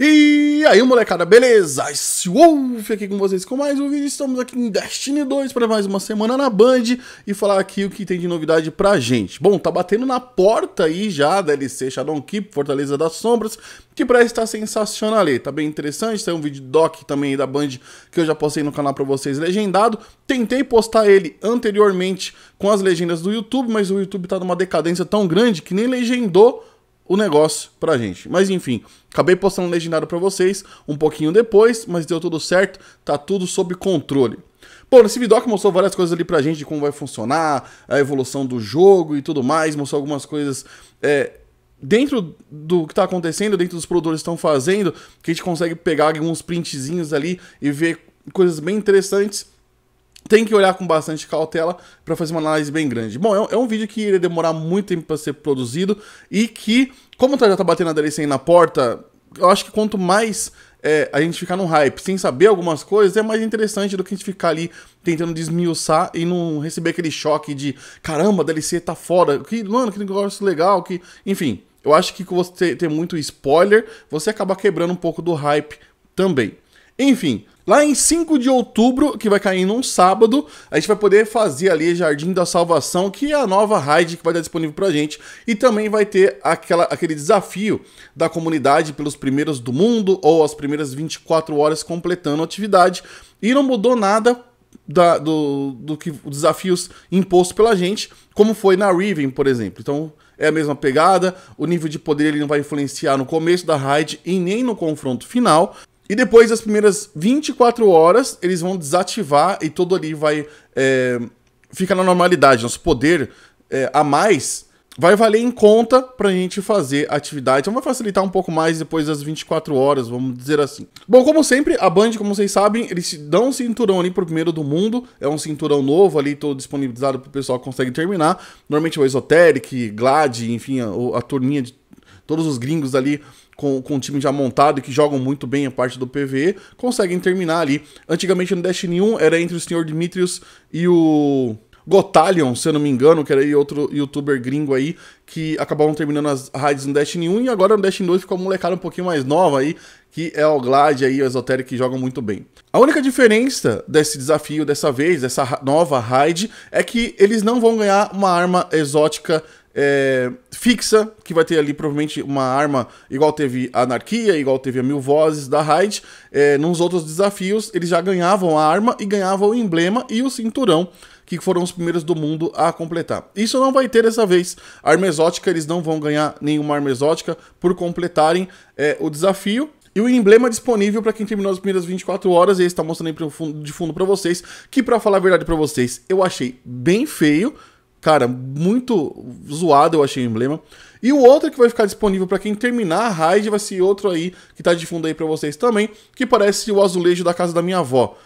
E aí, molecada, beleza? Esse Wolf aqui com vocês com mais um vídeo. Estamos aqui em Destiny 2 para mais uma semana na Band e falar aqui o que tem de novidade pra gente. Bom, tá batendo na porta aí já da DLC Shadow Keep, Fortaleza das Sombras, que parece estar sensacional ali. Tá bem interessante, tem um vídeo doc também da Band que eu já postei no canal pra vocês, legendado. Tentei postar ele anteriormente com as legendas do YouTube, mas o YouTube tá numa decadência tão grande que nem legendou o negócio pra gente. Mas enfim, acabei postando um legendário para vocês um pouquinho depois, mas deu tudo certo, tá tudo sob controle. Bom, esse vídeo mostrou várias coisas ali pra gente, de como vai funcionar, a evolução do jogo e tudo mais, mostrou algumas coisas é, dentro do que tá acontecendo, dentro dos produtores estão fazendo, que a gente consegue pegar alguns printzinhos ali e ver coisas bem interessantes tem que olhar com bastante cautela para fazer uma análise bem grande. Bom, é um, é um, vídeo que iria demorar muito tempo para ser produzido e que, como já tá batendo a DLC na porta, eu acho que quanto mais é, a gente ficar no hype sem saber algumas coisas, é mais interessante do que a gente ficar ali tentando desmiuçar e não receber aquele choque de caramba, a DLC tá fora, que, mano, que negócio legal, que. Enfim, eu acho que com você ter muito spoiler, você acaba quebrando um pouco do hype também. Enfim, lá em 5 de outubro, que vai cair num sábado, a gente vai poder fazer ali Jardim da Salvação, que é a nova raid que vai estar disponível pra gente. E também vai ter aquela, aquele desafio da comunidade pelos primeiros do mundo ou as primeiras 24 horas completando a atividade. E não mudou nada da, do, do que desafios impostos pela gente, como foi na Riven, por exemplo. Então é a mesma pegada, o nível de poder ele não vai influenciar no começo da raid e nem no confronto final. E depois das primeiras 24 horas, eles vão desativar e todo ali vai. É, fica na normalidade. Nosso poder é, a mais vai valer em conta pra gente fazer atividade. Então vai facilitar um pouco mais depois das 24 horas, vamos dizer assim. Bom, como sempre, a Band, como vocês sabem, eles dão um cinturão ali pro primeiro do mundo. É um cinturão novo ali, todo disponibilizado pro pessoal que consegue terminar. Normalmente é o Esoteric, Glad, enfim, a, a turminha de todos os gringos ali com, com o time já montado e que jogam muito bem a parte do PVE, conseguem terminar ali. Antigamente no Destiny 1 era entre o Sr. Dimitrios e o Gotalion, se eu não me engano, que era outro youtuber gringo aí, que acabavam terminando as raids no Destiny 1 e agora no Destiny 2 ficou uma molecada um pouquinho mais nova aí, que é o Glad aí, o Exoteric, que jogam muito bem. A única diferença desse desafio dessa vez, dessa nova raid, é que eles não vão ganhar uma arma exótica é, fixa, que vai ter ali provavelmente uma arma igual teve a Anarquia, igual teve a Mil Vozes da Raid. É, nos outros desafios, eles já ganhavam a arma e ganhavam o emblema e o cinturão que foram os primeiros do mundo a completar. Isso não vai ter dessa vez. arma exótica, eles não vão ganhar nenhuma arma exótica por completarem é, o desafio. E o emblema é disponível para quem terminou as primeiras 24 horas, e está mostrando aí de fundo para vocês, que para falar a verdade para vocês, eu achei bem feio. Cara, muito zoado eu achei o emblema. E o outro que vai ficar disponível para quem terminar a raid vai ser outro aí que tá de fundo aí para vocês também, que parece o azulejo da casa da minha avó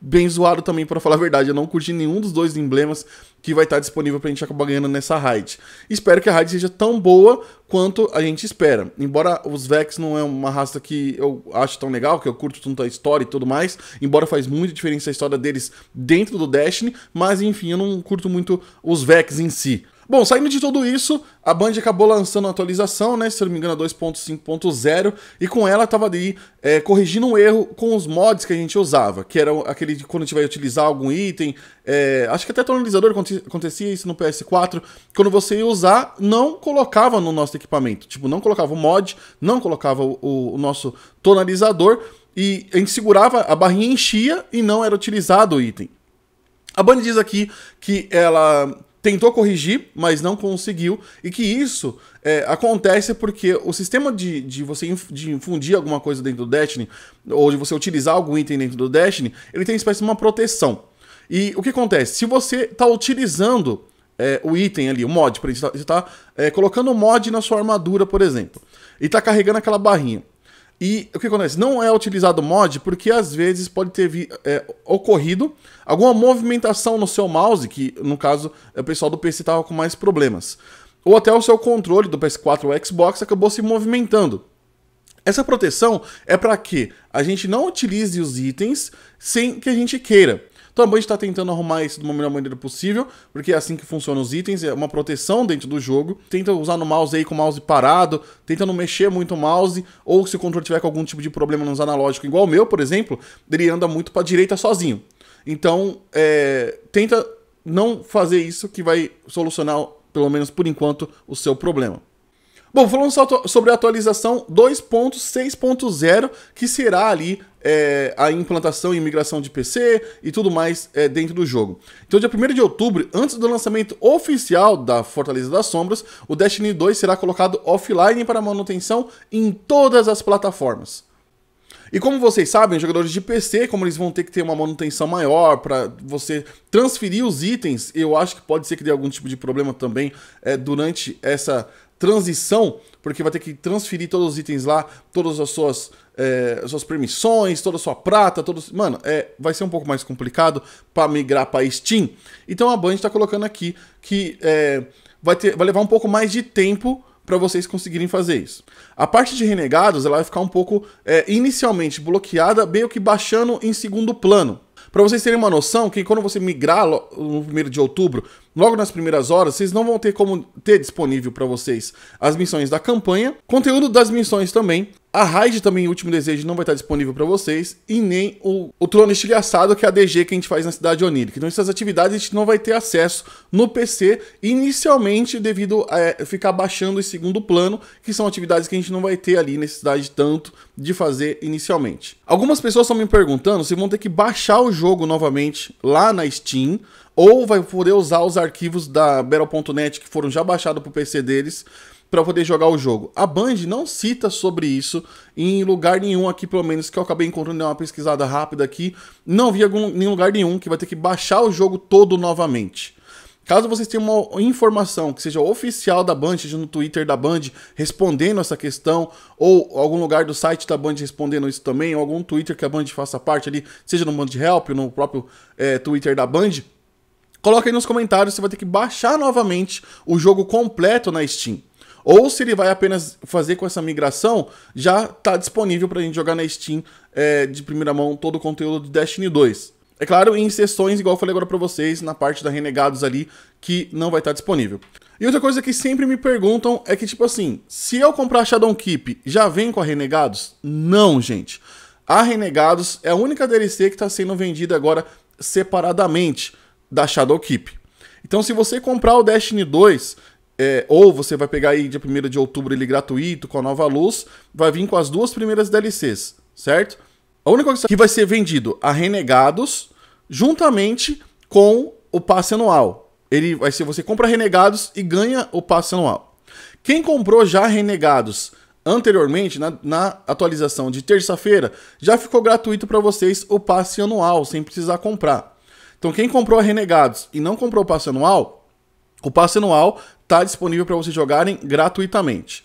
bem zoado também, para falar a verdade. Eu não curti nenhum dos dois emblemas que vai estar disponível pra gente acabar ganhando nessa raid. Espero que a raid seja tão boa quanto a gente espera. Embora os Vex não é uma raça que eu acho tão legal, que eu curto tanto a história e tudo mais, embora faz muita diferença a história deles dentro do Destiny, mas enfim, eu não curto muito os Vex em si. Bom, saindo de tudo isso, a Band acabou lançando uma atualização, né? Se eu não me engano, 2.5.0, e com ela tava ali é, corrigindo um erro com os mods que a gente usava, que era aquele de quando a gente vai utilizar algum item. É, acho que até tonalizador acontecia isso no PS4. Quando você ia usar, não colocava no nosso equipamento. Tipo, não colocava o mod, não colocava o, o nosso tonalizador. E a gente segurava, a barrinha enchia e não era utilizado o item. A band diz aqui que ela tentou corrigir, mas não conseguiu, e que isso é, acontece porque o sistema de, de você inf, de infundir alguma coisa dentro do Destiny, ou de você utilizar algum item dentro do Destiny, ele tem uma espécie de uma proteção. E o que acontece? Se você está utilizando é, o item ali, o mod, você está tá, é, colocando o mod na sua armadura, por exemplo, e está carregando aquela barrinha. E o que acontece? Não é utilizado mod porque às vezes pode ter é, ocorrido alguma movimentação no seu mouse, que no caso o pessoal do PC estava com mais problemas. Ou até o seu controle do PS4 ou Xbox acabou se movimentando. Essa proteção é para que a gente não utilize os itens sem que a gente queira. Então a Band está tentando arrumar isso de uma melhor maneira possível, porque é assim que funcionam os itens, é uma proteção dentro do jogo. Tenta usar no mouse aí com o mouse parado, tenta não mexer muito o mouse, ou se o controle tiver com algum tipo de problema nos analógicos, igual o meu, por exemplo, ele anda muito para direita sozinho. Então, é, tenta não fazer isso que vai solucionar, pelo menos por enquanto, o seu problema. Bom, falando sobre a atualização 2.6.0, que será ali é, a implantação e migração de PC e tudo mais é, dentro do jogo. Então, dia 1 de outubro, antes do lançamento oficial da Fortaleza das Sombras, o Destiny 2 será colocado offline para manutenção em todas as plataformas. E como vocês sabem, os jogadores de PC, como eles vão ter que ter uma manutenção maior para você transferir os itens, eu acho que pode ser que dê algum tipo de problema também é, durante essa transição, porque vai ter que transferir todos os itens lá, todas as suas, é, as suas permissões, toda a sua prata, todos. Mano, é, vai ser um pouco mais complicado para migrar para Steam. Então a Band está colocando aqui que é, vai, ter, vai levar um pouco mais de tempo para vocês conseguirem fazer isso. A parte de renegados ela vai ficar um pouco é, inicialmente bloqueada, meio que baixando em segundo plano. Para vocês terem uma noção, que quando você migrar no 1 de outubro logo nas primeiras horas, vocês não vão ter como ter disponível para vocês as missões da campanha, conteúdo das missões também. A raid também, o último desejo, não vai estar disponível para vocês, e nem o, o trono estilhaçado, que é a DG que a gente faz na cidade onírica. Então, essas atividades a gente não vai ter acesso no PC, inicialmente devido a é, ficar baixando em segundo plano, que são atividades que a gente não vai ter ali necessidade tanto de fazer inicialmente. Algumas pessoas estão me perguntando se vão ter que baixar o jogo novamente lá na Steam, ou vai poder usar os arquivos da Battle.net que foram já baixados para o PC deles para poder jogar o jogo. A Band não cita sobre isso em lugar nenhum aqui, pelo menos que eu acabei encontrando uma pesquisada rápida aqui. Não vi algum, em lugar nenhum que vai ter que baixar o jogo todo novamente. Caso vocês tenham uma informação que seja oficial da Band, seja no Twitter da Band respondendo essa questão, ou algum lugar do site da Band respondendo isso também, ou algum Twitter que a Band faça parte ali, seja no Band Help ou no próprio é, Twitter da Band, Coloca aí nos comentários se vai ter que baixar novamente o jogo completo na Steam. Ou se ele vai apenas fazer com essa migração, já está disponível para a gente jogar na Steam é, de primeira mão todo o conteúdo de Destiny 2. É claro, em sessões, igual eu falei agora para vocês, na parte da Renegados ali, que não vai estar tá disponível. E outra coisa que sempre me perguntam é que, tipo assim, se eu comprar Shadow Keep, já vem com a Renegados? Não, gente. A Renegados é a única DLC que está sendo vendida agora separadamente da Shadowkeep. Então, se você comprar o Destiny 2, é, ou você vai pegar aí dia 1 de outubro ele gratuito com a nova luz, vai vir com as duas primeiras DLCs, certo? A única coisa que vai ser vendido a Renegados, juntamente com o passe anual. Ele vai ser você compra Renegados e ganha o passe anual. Quem comprou já Renegados anteriormente, na, na atualização de terça-feira, já ficou gratuito para vocês o passe anual, sem precisar comprar. Então, quem comprou a Renegados e não comprou o passe anual, o passe anual está disponível para vocês jogarem gratuitamente.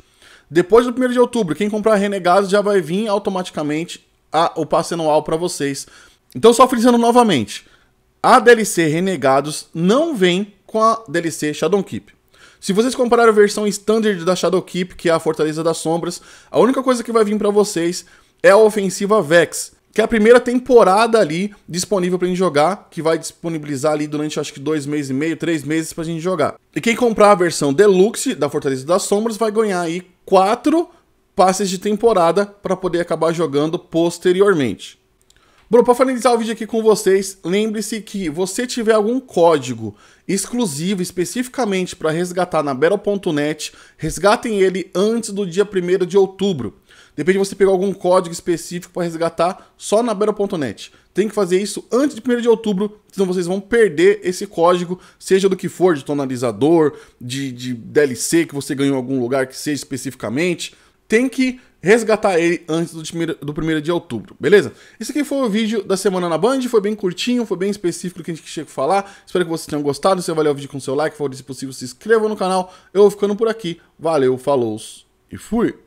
Depois do 1 de outubro, quem comprar Renegados já vai vir automaticamente a, o passe anual para vocês. Então, só frisando novamente, a DLC Renegados não vem com a DLC Shadowkeep. Se vocês comprarem a versão standard da Shadowkeep, que é a Fortaleza das Sombras, a única coisa que vai vir para vocês é a ofensiva Vex, que é a primeira temporada ali disponível pra gente jogar, que vai disponibilizar ali durante acho que dois meses e meio, três meses pra gente jogar. E quem comprar a versão Deluxe da Fortaleza das Sombras vai ganhar aí quatro passes de temporada para poder acabar jogando posteriormente. Bom, para finalizar o vídeo aqui com vocês, lembre-se que você tiver algum código exclusivo especificamente para resgatar na Battle.net, resgatem ele antes do dia 1 de outubro. Depende de você pegar algum código específico para resgatar só na Battle.net. Tem que fazer isso antes de 1 de outubro, senão vocês vão perder esse código, seja do que for, de tonalizador, de, de DLC que você ganhou em algum lugar que seja especificamente. Tem que resgatar ele antes do, do primeiro de outubro, beleza? Esse aqui foi o vídeo da semana na Band, foi bem curtinho, foi bem específico do que a gente chegou a falar. Espero que vocês tenham gostado. Se avaliar o vídeo com seu like, for se possível, se inscreva no canal. Eu vou ficando por aqui. Valeu, falou e fui!